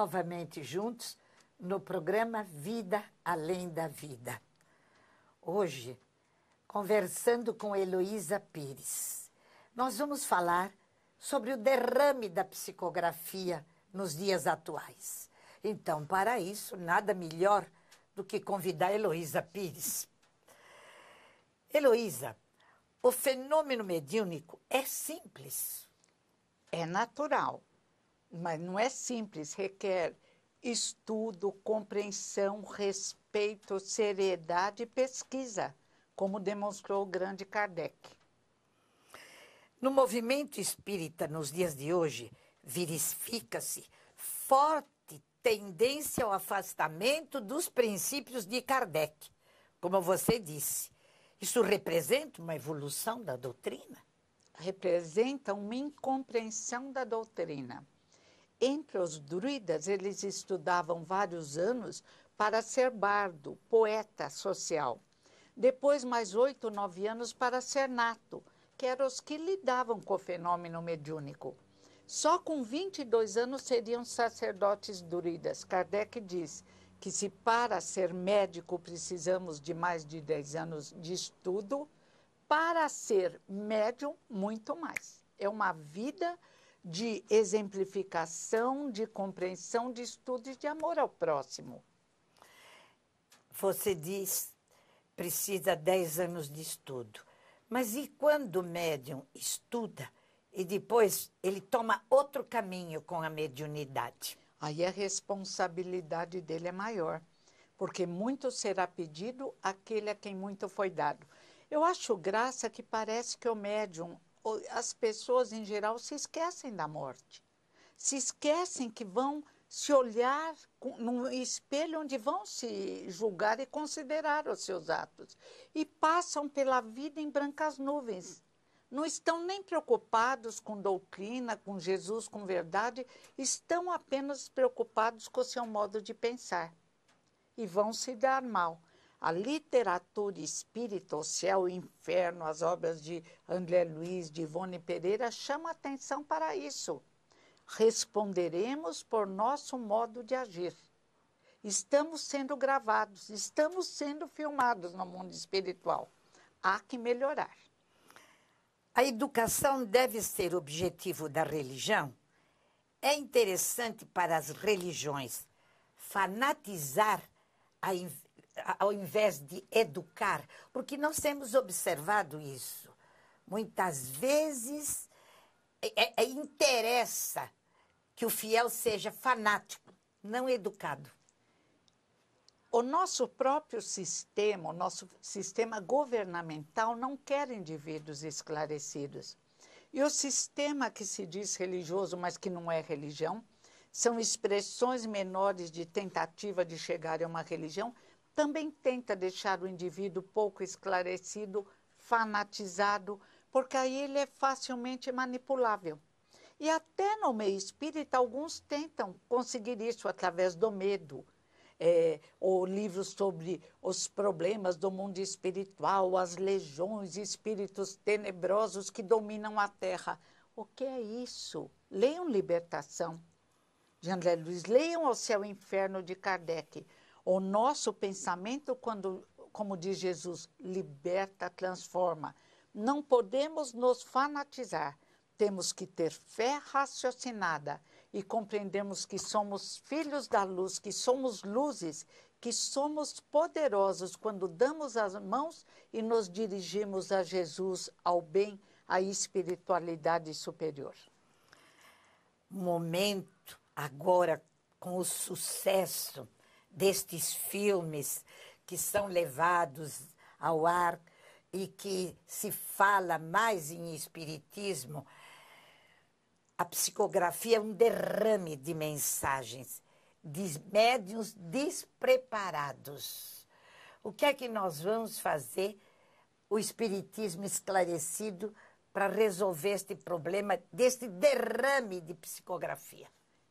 novamente juntos no programa Vida Além da Vida. Hoje, conversando com Heloísa Pires, nós vamos falar sobre o derrame da psicografia nos dias atuais. Então, para isso, nada melhor do que convidar Heloísa Pires. Heloísa, o fenômeno mediúnico é simples. É natural mas não é simples, requer estudo, compreensão, respeito, seriedade e pesquisa, como demonstrou o grande Kardec. No movimento espírita nos dias de hoje, verifica-se forte tendência ao afastamento dos princípios de Kardec, como você disse. Isso representa uma evolução da doutrina? Representa uma incompreensão da doutrina. Entre os druidas, eles estudavam vários anos para ser bardo, poeta social. Depois, mais oito, nove anos para ser nato, que eram os que lidavam com o fenômeno mediúnico. Só com 22 anos seriam sacerdotes druidas. Kardec diz que se para ser médico precisamos de mais de 10 anos de estudo, para ser médium, muito mais. É uma vida de exemplificação, de compreensão, de estudo e de amor ao próximo. Você diz precisa 10 anos de estudo. Mas e quando o médium estuda e depois ele toma outro caminho com a mediunidade? Aí a responsabilidade dele é maior, porque muito será pedido aquele a quem muito foi dado. Eu acho graça que parece que o médium as pessoas em geral se esquecem da morte. Se esquecem que vão se olhar num espelho onde vão se julgar e considerar os seus atos. E passam pela vida em brancas nuvens. Não estão nem preocupados com doutrina, com Jesus, com verdade, estão apenas preocupados com o seu modo de pensar. E vão se dar mal a literatura espírita, o céu, o inferno, as obras de André Luiz, de Ivone Pereira, chama atenção para isso. Responderemos por nosso modo de agir. Estamos sendo gravados, estamos sendo filmados no mundo espiritual. Há que melhorar. A educação deve ser objetivo da religião? É interessante para as religiões fanatizar a ao invés de educar, porque nós temos observado isso. Muitas vezes é, é, é, interessa que o fiel seja fanático, não educado. O nosso próprio sistema, o nosso sistema governamental não quer indivíduos esclarecidos. E o sistema que se diz religioso, mas que não é religião, são expressões menores de tentativa de chegar a uma religião também tenta deixar o indivíduo pouco esclarecido, fanatizado, porque aí ele é facilmente manipulável. E até no meio espírita, alguns tentam conseguir isso através do medo. É, ou livros sobre os problemas do mundo espiritual, as legiões, espíritos tenebrosos que dominam a Terra. O que é isso? Leiam Libertação de André Luiz, leiam O Céu e Inferno de Kardec. O nosso pensamento, quando, como diz Jesus, liberta, transforma. Não podemos nos fanatizar. Temos que ter fé raciocinada e compreendemos que somos filhos da luz, que somos luzes, que somos poderosos quando damos as mãos e nos dirigimos a Jesus, ao bem, à espiritualidade superior. Momento agora com o sucesso destes filmes que são levados ao ar e que se fala mais em espiritismo, a psicografia é um derrame de mensagens de médiuns despreparados. O que é que nós vamos fazer, o espiritismo esclarecido, para resolver este problema deste derrame de psicografia?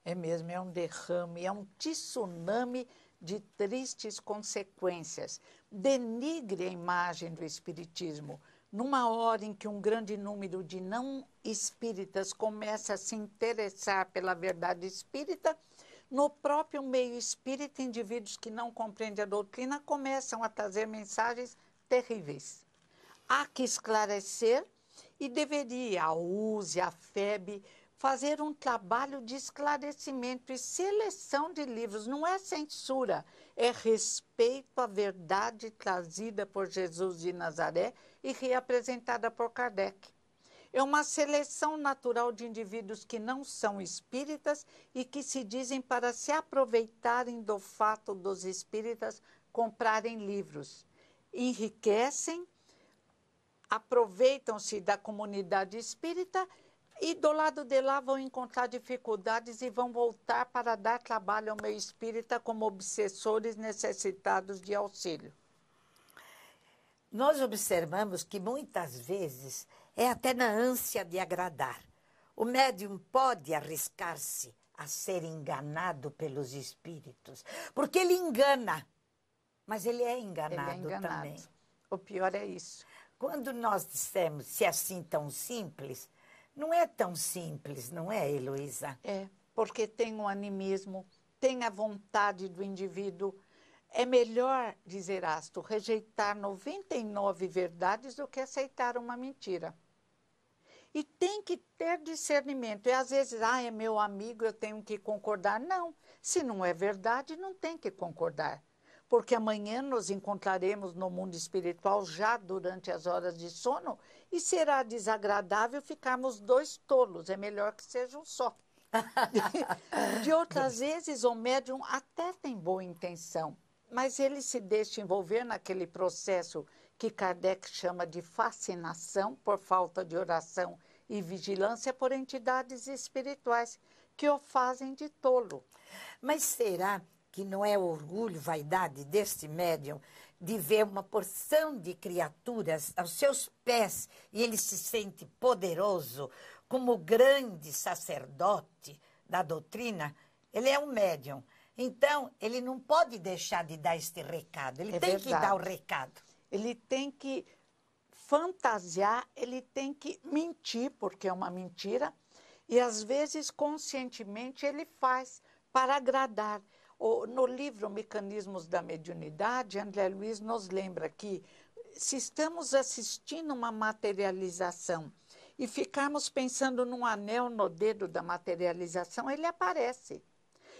É mesmo, é um derrame, é um tsunami de tristes consequências, denigre a imagem do Espiritismo, numa hora em que um grande número de não espíritas começa a se interessar pela verdade espírita, no próprio meio espírita, indivíduos que não compreendem a doutrina começam a trazer mensagens terríveis. Há que esclarecer e deveria a USE, a FEB, fazer um trabalho de esclarecimento e seleção de livros. Não é censura, é respeito à verdade trazida por Jesus de Nazaré e reapresentada por Kardec. É uma seleção natural de indivíduos que não são espíritas e que se dizem para se aproveitarem do fato dos espíritas comprarem livros. Enriquecem, aproveitam-se da comunidade espírita e do lado de lá vão encontrar dificuldades e vão voltar para dar trabalho ao meio espírita como obsessores necessitados de auxílio. Nós observamos que muitas vezes é até na ânsia de agradar. O médium pode arriscar-se a ser enganado pelos espíritos, porque ele engana, mas ele é enganado, ele é enganado. também. O pior é isso. Quando nós dissemos se é assim tão simples, não é tão simples, não é, Heloísa? É, porque tem o um animismo, tem a vontade do indivíduo. É melhor, diz Erasto, rejeitar 99 verdades do que aceitar uma mentira. E tem que ter discernimento. E às vezes, ah, é meu amigo, eu tenho que concordar. Não, se não é verdade, não tem que concordar porque amanhã nos encontraremos no mundo espiritual já durante as horas de sono e será desagradável ficarmos dois tolos, é melhor que sejam só. de outras vezes, o médium até tem boa intenção, mas ele se deixa envolver naquele processo que Kardec chama de fascinação por falta de oração e vigilância por entidades espirituais que o fazem de tolo. Mas será que não é orgulho, vaidade deste médium, de ver uma porção de criaturas aos seus pés e ele se sente poderoso como grande sacerdote da doutrina, ele é um médium. Então, ele não pode deixar de dar este recado, ele é tem verdade. que dar o recado. Ele tem que fantasiar, ele tem que mentir, porque é uma mentira, e às vezes conscientemente ele faz para agradar no livro Mecanismos da Mediunidade, André Luiz nos lembra que se estamos assistindo uma materialização e ficarmos pensando num anel no dedo da materialização, ele aparece.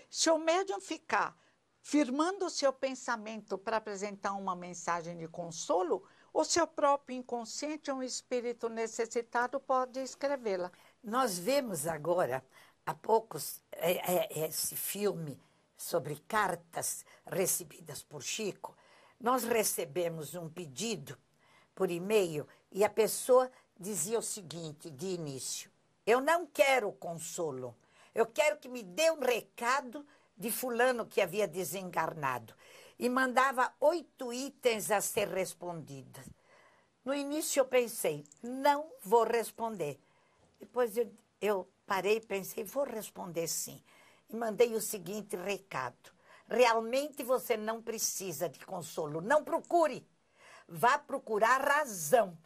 Se o médium ficar firmando o seu pensamento para apresentar uma mensagem de consolo, o seu próprio inconsciente, um espírito necessitado, pode escrevê-la. Nós vemos agora, há poucos, é, é, é esse filme sobre cartas recebidas por Chico, nós recebemos um pedido por e-mail e a pessoa dizia o seguinte de início: Eu não quero consolo, eu quero que me dê um recado de Fulano que havia desencarnado. E mandava oito itens a ser respondidos. No início eu pensei: Não vou responder. Depois eu, eu parei e pensei: Vou responder sim e mandei o seguinte recado: realmente você não precisa de consolo, não procure. Vá procurar razão.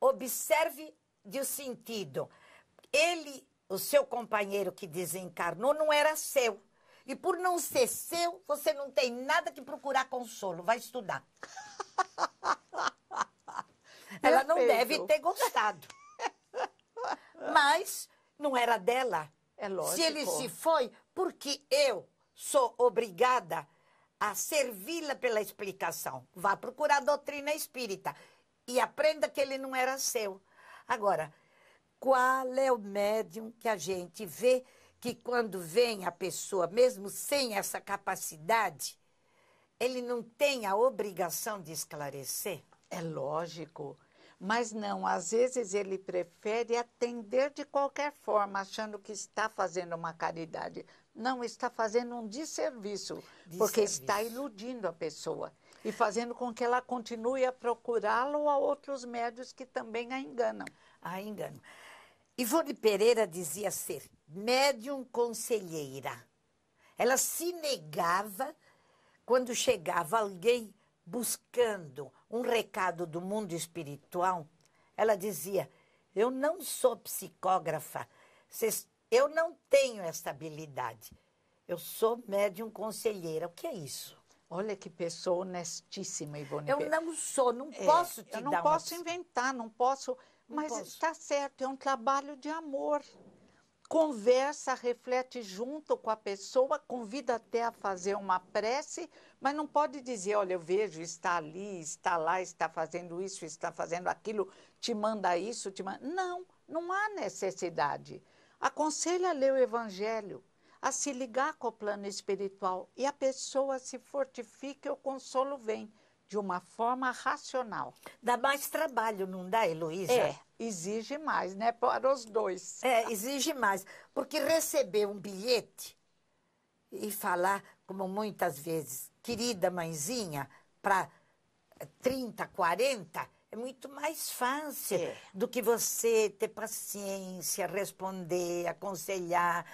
Observe de o sentido. Ele, o seu companheiro que desencarnou, não era seu. E por não ser seu, você não tem nada que procurar consolo. Vai estudar. Ela não deve ter gostado. Mas não era dela. É lógico. Se ele se foi, porque eu sou obrigada a servi-la pela explicação. Vá procurar a doutrina espírita e aprenda que ele não era seu. Agora, qual é o médium que a gente vê que quando vem a pessoa, mesmo sem essa capacidade, ele não tem a obrigação de esclarecer? É lógico. Mas não, às vezes ele prefere atender de qualquer forma, achando que está fazendo uma caridade. Não, está fazendo um desserviço, desserviço. porque está iludindo a pessoa e fazendo com que ela continue a procurá-lo a outros médios que também a enganam. A enganam. Ivone Pereira dizia ser médium conselheira. Ela se negava quando chegava alguém buscando um recado do mundo espiritual, ela dizia: Eu não sou psicógrafa, eu não tenho essa habilidade. Eu sou médium conselheira. O que é isso? Olha que pessoa honestíssima, Ivone. Eu não sou, não é, posso te eu dar. Eu não posso uma... inventar, não posso. Não mas está certo, é um trabalho de amor conversa, reflete junto com a pessoa, convida até a fazer uma prece, mas não pode dizer, olha, eu vejo, está ali, está lá, está fazendo isso, está fazendo aquilo, te manda isso, te manda. Não, não há necessidade. Aconselha a ler o Evangelho, a se ligar com o plano espiritual e a pessoa se fortifica e o consolo vem de uma forma racional. Dá mais trabalho, não dá, Heloísa? É, exige mais, né? Para os dois. É, exige mais. Porque receber um bilhete e falar, como muitas vezes, querida mãezinha, para 30, 40, é muito mais fácil é. do que você ter paciência, responder, aconselhar.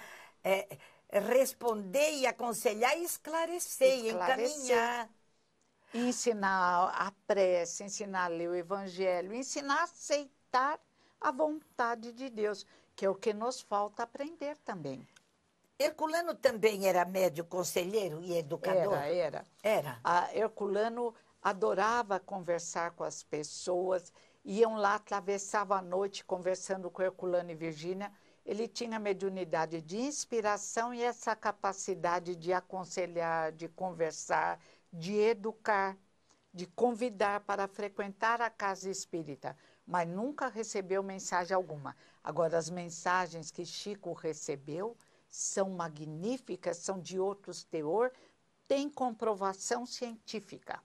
É, responder e aconselhar e esclarecer, esclarecer. E encaminhar. Ensinar a prece, ensinar a ler o evangelho, ensinar a aceitar aceitar a vontade de Deus, que é o que nos falta aprender também. Herculano também era médio conselheiro e educador? Era, era. Era. A Herculano adorava conversar com as pessoas, iam lá, atravessava a noite conversando com Herculano e Virgínia. Ele tinha mediunidade de inspiração e essa capacidade de aconselhar, de conversar, de educar, de convidar para frequentar a casa espírita mas nunca recebeu mensagem alguma. Agora, as mensagens que Chico recebeu são magníficas, são de outros teor, tem comprovação científica.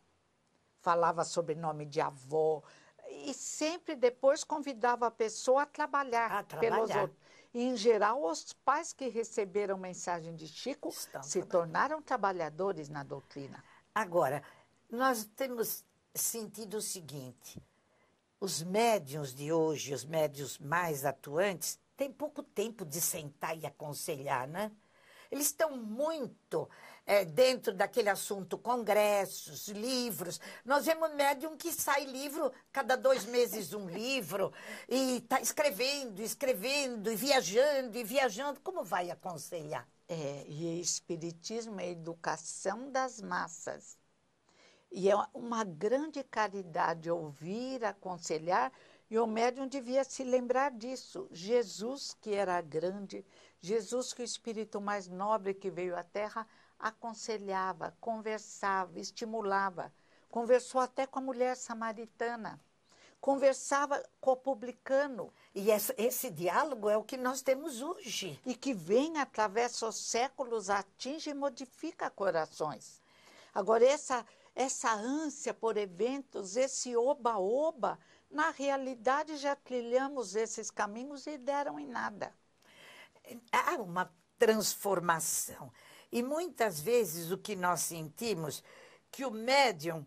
Falava sobre nome de avó e sempre depois convidava a pessoa a trabalhar, a trabalhar. pelos outros. E, em geral, os pais que receberam mensagem de Chico Estão se trabalhando. tornaram trabalhadores na doutrina. Agora, nós temos sentido o seguinte: os médiums de hoje, os médiums mais atuantes, têm pouco tempo de sentar e aconselhar, né? Eles estão muito é, dentro daquele assunto, congressos, livros. Nós vemos médium que sai livro, cada dois meses um livro, e está escrevendo, escrevendo, e viajando, e viajando. Como vai aconselhar? É, e é Espiritismo é educação das massas. E é uma grande caridade ouvir, aconselhar, e o médium devia se lembrar disso. Jesus, que era grande, Jesus, que o espírito mais nobre que veio à Terra, aconselhava, conversava, estimulava. Conversou até com a mulher samaritana conversava com o publicano. E esse, esse, diálogo é o que nós temos hoje. E que vem, através dos séculos, atinge e modifica corações. Agora, essa essa ânsia por eventos, esse oba-oba, na realidade já trilhamos esses caminhos e deram em nada. É, há uma transformação. E muitas vezes o que nós sentimos que o médium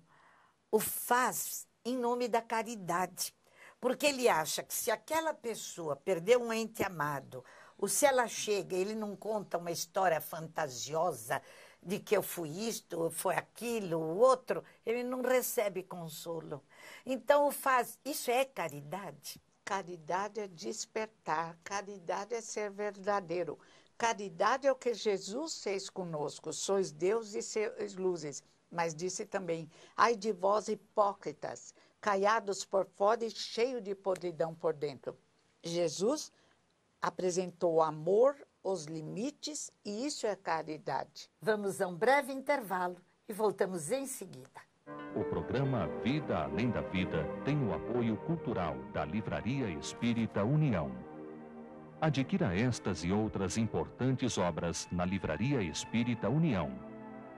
o faz em nome da caridade. Porque ele acha que se aquela pessoa perdeu um ente amado, ou se ela chega e ele não conta uma história fantasiosa de que eu fui isto, foi aquilo, o outro, ele não recebe consolo. Então faz, isso é caridade. Caridade é despertar, caridade é ser verdadeiro. Caridade é o que Jesus fez conosco. Sois Deus e sois luzes. Mas disse também: ai de vós hipócritas, caiados por fora e cheio de podridão por dentro. Jesus apresentou amor, os limites e isso é caridade. Vamos a um breve intervalo e voltamos em seguida. O programa Vida Além da Vida tem o apoio cultural da Livraria Espírita União. Adquira estas e outras importantes obras na Livraria Espírita União.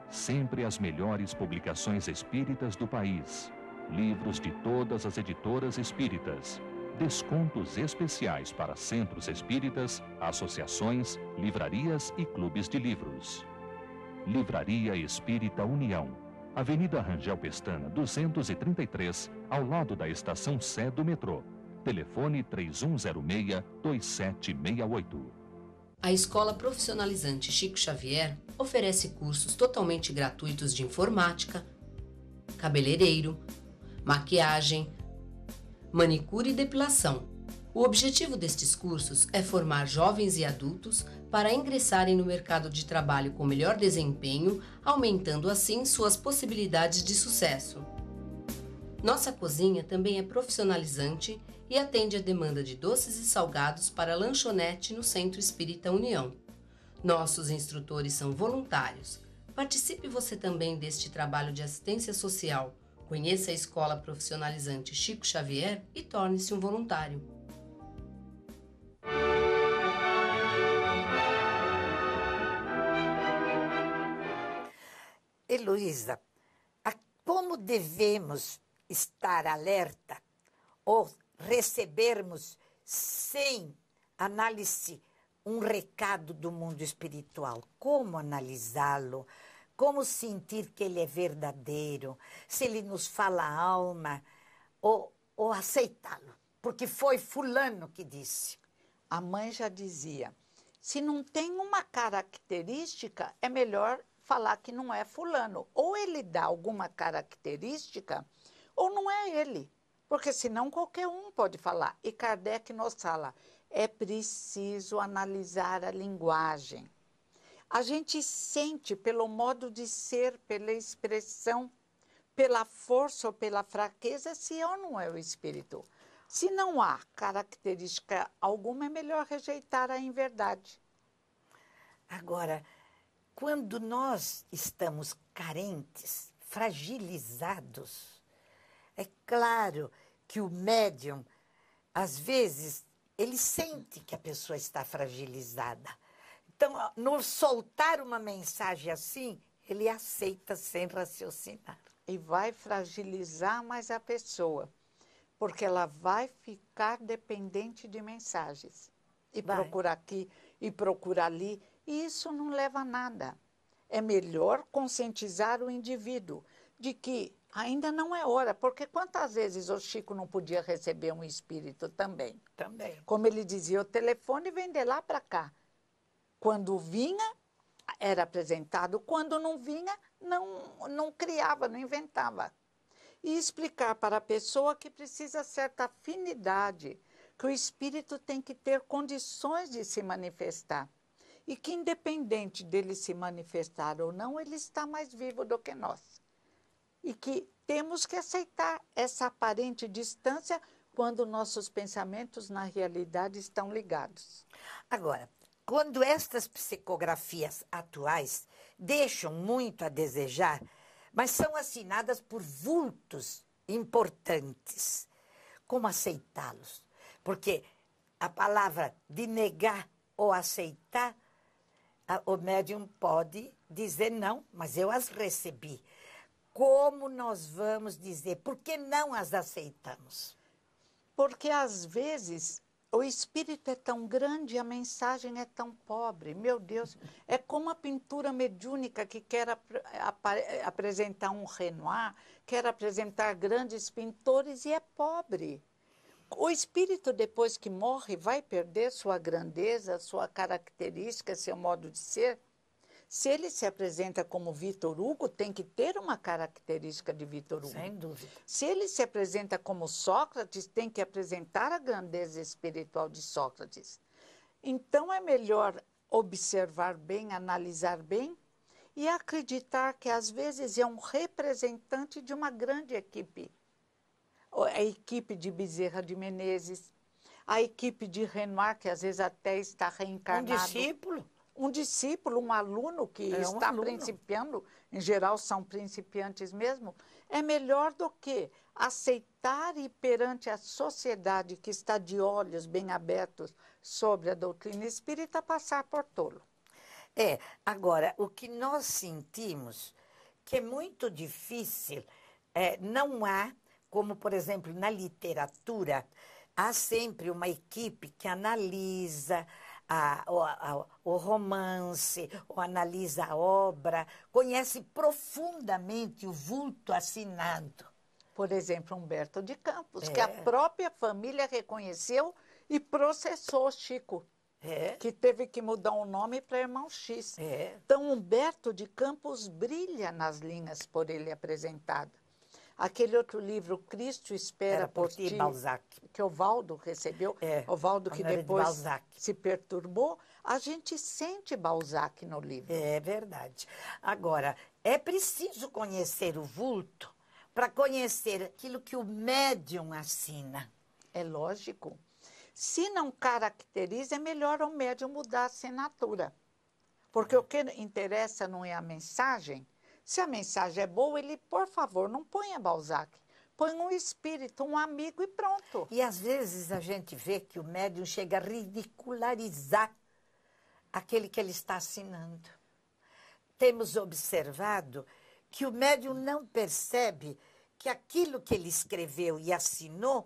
Sempre as melhores publicações espíritas do país. Livros de todas as editoras espíritas descontos especiais para centros espíritas, associações, livrarias e clubes de livros. Livraria Espírita União, Avenida Rangel Pestana, 233, ao lado da estação Sé do metrô. Telefone 3106-2768. A Escola Profissionalizante Chico Xavier oferece cursos totalmente gratuitos de informática, cabeleireiro, maquiagem, manicure e depilação. O objetivo destes cursos é formar jovens e adultos para ingressarem no mercado de trabalho com melhor desempenho, aumentando assim suas possibilidades de sucesso. Nossa cozinha também é profissionalizante e atende a demanda de doces e salgados para lanchonete no Centro Espírita União. Nossos instrutores são voluntários. Participe você também deste trabalho de assistência social Conheça a Escola Profissionalizante Chico Xavier e torne-se um voluntário. Heloísa, como devemos estar alerta ou recebermos sem análise um recado do mundo espiritual? Como analisá-lo? Como sentir que ele é verdadeiro, se ele nos fala a alma ou, ou aceitá-lo, porque foi fulano que disse. A mãe já dizia: se não tem uma característica, é melhor falar que não é fulano. Ou ele dá alguma característica, ou não é ele. Porque senão qualquer um pode falar. E Kardec nos fala: é preciso analisar a linguagem. A gente sente pelo modo de ser, pela expressão, pela força ou pela fraqueza, se é ou não é o espírito. Se não há característica alguma, é melhor rejeitar a inverdade. Agora, quando nós estamos carentes, fragilizados, é claro que o médium, às vezes, ele sente que a pessoa está fragilizada. Então, no soltar uma mensagem assim, ele aceita sem raciocinar. E vai fragilizar mais a pessoa, porque ela vai ficar dependente de mensagens. E vai. procura aqui, e procura ali, e isso não leva a nada. É melhor conscientizar o indivíduo de que ainda não é hora, porque quantas vezes o Chico não podia receber um espírito também? Também. Como ele dizia, o telefone vem de lá para cá. Quando vinha, era apresentado, quando não vinha, não, não criava, não inventava. E explicar para a pessoa que precisa certa afinidade, que o espírito tem que ter condições de se manifestar. E que, independente dele se manifestar ou não, ele está mais vivo do que nós. E que temos que aceitar essa aparente distância quando nossos pensamentos, na realidade, estão ligados. Agora, quando estas psicografias atuais deixam muito a desejar, mas são assinadas por vultos importantes. Como aceitá-los? Porque a palavra de negar ou aceitar, a, o médium pode dizer não, mas eu as recebi. Como nós vamos dizer? Por que não as aceitamos? Porque às vezes o espírito é tão grande, a mensagem é tão pobre. Meu Deus, é como a pintura mediúnica que quer ap ap apresentar um Renoir, quer apresentar grandes pintores e é pobre. O espírito, depois que morre, vai perder sua grandeza, sua característica, seu modo de ser, se ele se apresenta como Vitor Hugo, tem que ter uma característica de Vitor Hugo. Sem dúvida. Se ele se apresenta como Sócrates, tem que apresentar a grandeza espiritual de Sócrates. Então é melhor observar bem, analisar bem e acreditar que às vezes é um representante de uma grande equipe. A equipe de Bezerra de Menezes, a equipe de Renoir, que às vezes até está reencarnado. Um discípulo um discípulo, um aluno que é está um aluno. principiando, em geral são principiantes mesmo, é melhor do que aceitar e perante a sociedade que está de olhos bem abertos sobre a doutrina espírita passar por tolo. É, agora, o que nós sentimos que é muito difícil, é, não há, como por exemplo na literatura, há sempre uma equipe que analisa, a, a, o romance, ou analisa a obra, conhece profundamente o vulto assinado. Por exemplo, Humberto de Campos, é. que a é. própria família reconheceu e processou Chico. É. que teve que mudar o nome para Irmão X. É. Então, Humberto de Campos brilha nas linhas por ele apresentado. Aquele outro livro, Cristo Espera Era por, por ti, Balzac. que o Valdo recebeu, é, o Valdo que depois de se perturbou, a gente sente Balzac no livro. É verdade. Agora, é preciso conhecer o vulto para conhecer aquilo que o médium assina. É lógico. Se não caracteriza, é melhor o médium mudar a assinatura. Porque uhum. o que interessa não é a mensagem, se a mensagem é boa, ele, por favor, não ponha Balzac. Põe um espírito, um amigo e pronto. E às vezes a gente vê que o médium chega a ridicularizar aquele que ele está assinando. Temos observado que o médium não percebe que aquilo que ele escreveu e assinou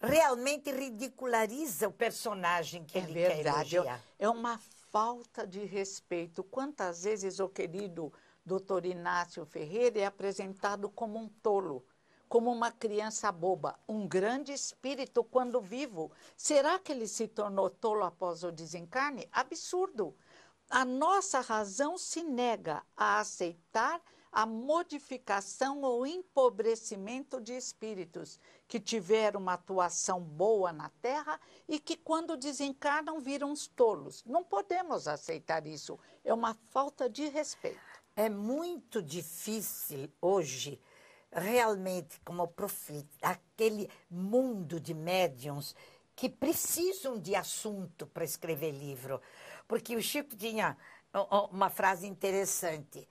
realmente ridiculariza o personagem que é ele verdade. quer elogiar. É uma falta de respeito. Quantas vezes, o oh, querido Dr. Inácio Ferreira é apresentado como um tolo, como uma criança boba, um grande espírito quando vivo. Será que ele se tornou tolo após o desencarne? Absurdo! A nossa razão se nega a aceitar a modificação ou empobrecimento de espíritos que tiveram uma atuação boa na Terra e que, quando desencarnam, viram uns tolos. Não podemos aceitar isso. É uma falta de respeito. É muito difícil hoje, realmente, como profeta, aquele mundo de médiums que precisam de assunto para escrever livro. Porque o Chico tinha uma frase interessante.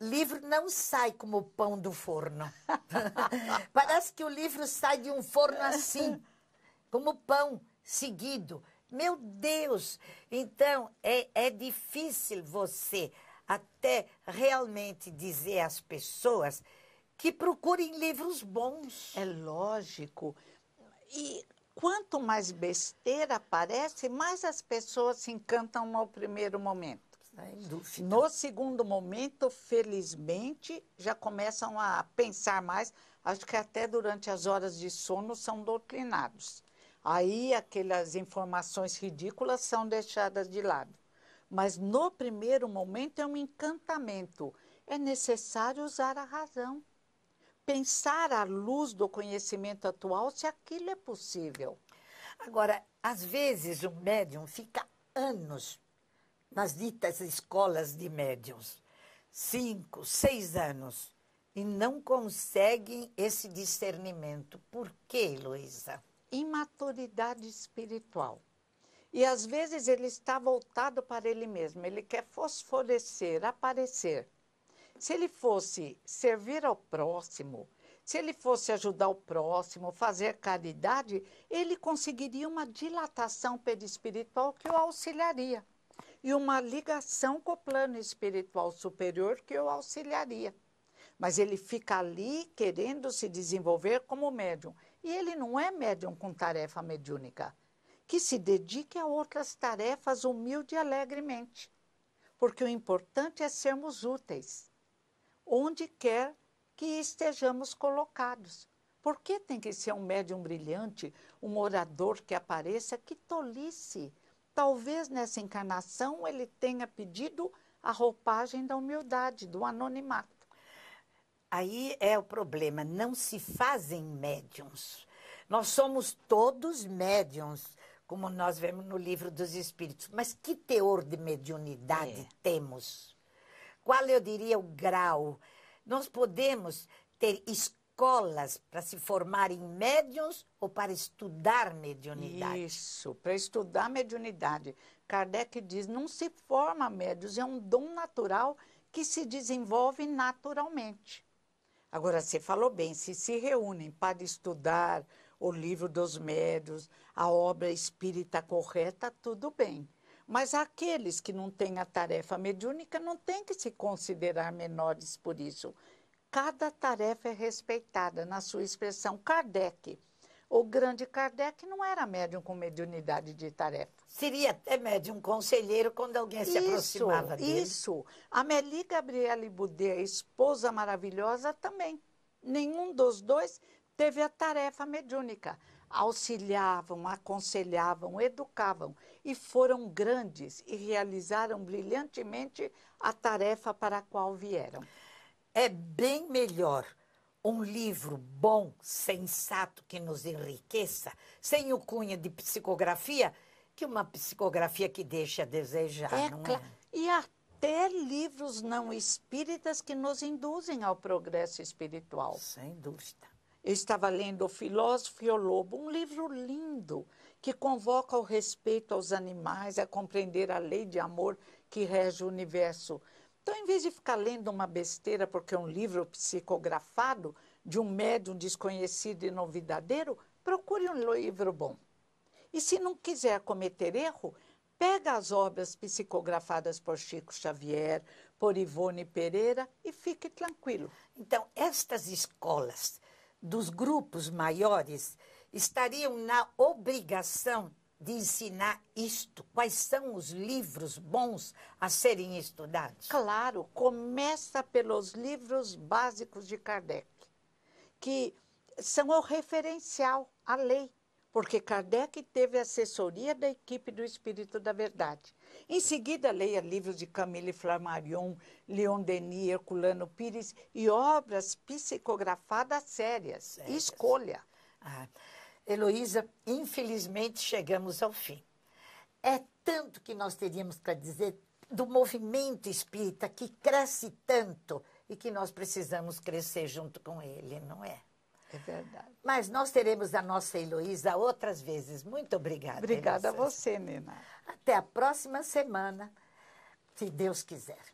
Livro não sai como o pão do forno. Parece que o livro sai de um forno assim, como pão seguido. Meu Deus! Então, é, é difícil você até realmente dizer às pessoas que procurem livros bons. É lógico. E quanto mais besteira aparece, mais as pessoas se encantam no primeiro momento. No segundo momento, felizmente, já começam a pensar mais. Acho que até durante as horas de sono são doutrinados. Aí aquelas informações ridículas são deixadas de lado. Mas no primeiro momento é um encantamento. É necessário usar a razão. Pensar à luz do conhecimento atual se aquilo é possível. Agora, às vezes o médium fica anos nas ditas escolas de médiums cinco, seis anos e não conseguem esse discernimento. Por quê, Luísa? Imaturidade espiritual. E às vezes ele está voltado para ele mesmo, ele quer fosforescer, aparecer. Se ele fosse servir ao próximo, se ele fosse ajudar o próximo, fazer caridade, ele conseguiria uma dilatação perispiritual que o auxiliaria e uma ligação com o plano espiritual superior que o auxiliaria. Mas ele fica ali querendo se desenvolver como médium. E ele não é médium com tarefa mediúnica que se dedique a outras tarefas humilde e alegremente, porque o importante é sermos úteis, onde quer que estejamos colocados. Por que tem que ser um médium brilhante, um orador que apareça? Que tolice! Talvez nessa encarnação ele tenha pedido a roupagem da humildade, do anonimato. Aí é o problema, não se fazem médiums. Nós somos todos médiums como nós vemos no livro dos Espíritos. Mas que teor de mediunidade é. temos? Qual eu diria o grau? Nós podemos ter escolas para se formar em médiuns ou para estudar mediunidade? Isso, para estudar mediunidade. Kardec diz: não se forma médiuns, é um dom natural que se desenvolve naturalmente. Agora, você falou bem, se se reúnem para estudar, o livro dos médios, a obra espírita correta, tudo bem. Mas aqueles que não têm a tarefa mediúnica não têm que se considerar menores por isso. Cada tarefa é respeitada na sua expressão. Kardec, o grande Kardec não era médium com mediunidade de tarefa. Seria até médium conselheiro quando alguém isso, se aproximava dele. Isso. Amélie Gabriele Boudet, esposa maravilhosa, também. Nenhum dos dois teve a tarefa mediúnica. Auxiliavam, aconselhavam, educavam e foram grandes e realizaram brilhantemente a tarefa para a qual vieram. É bem melhor um livro bom, sensato, que nos enriqueça, sem o cunho de psicografia, que uma psicografia que deixa a desejar. É, não é? E até livros não espíritas que nos induzem ao progresso espiritual. Sem dúvida. Eu estava lendo O Filósofo e o Lobo, um livro lindo que convoca o respeito aos animais, a compreender a lei de amor que rege o universo. Então, em vez de ficar lendo uma besteira porque é um livro psicografado de um médium desconhecido e novidadeiro, procure um livro bom. E se não quiser cometer erro, pega as obras psicografadas por Chico Xavier, por Ivone Pereira e fique tranquilo. Então, estas escolas dos grupos maiores estariam na obrigação de ensinar isto? Quais são os livros bons a serem estudados? Claro, começa pelos livros básicos de Kardec, que são o referencial à lei, porque Kardec teve assessoria da equipe do Espírito da Verdade. Em seguida, leia livros de Camille Flammarion, Leon Denis, Herculano Pires e obras psicografadas sérias. sérias. Escolha. Ah. Heloísa, infelizmente chegamos ao fim. É tanto que nós teríamos para dizer do movimento espírita que cresce tanto e que nós precisamos crescer junto com ele, não é? É verdade. Mas nós teremos a nossa Heloísa outras vezes. Muito obrigada. Obrigada Heloísa. a você, Nina. Até a próxima semana, se Deus quiser.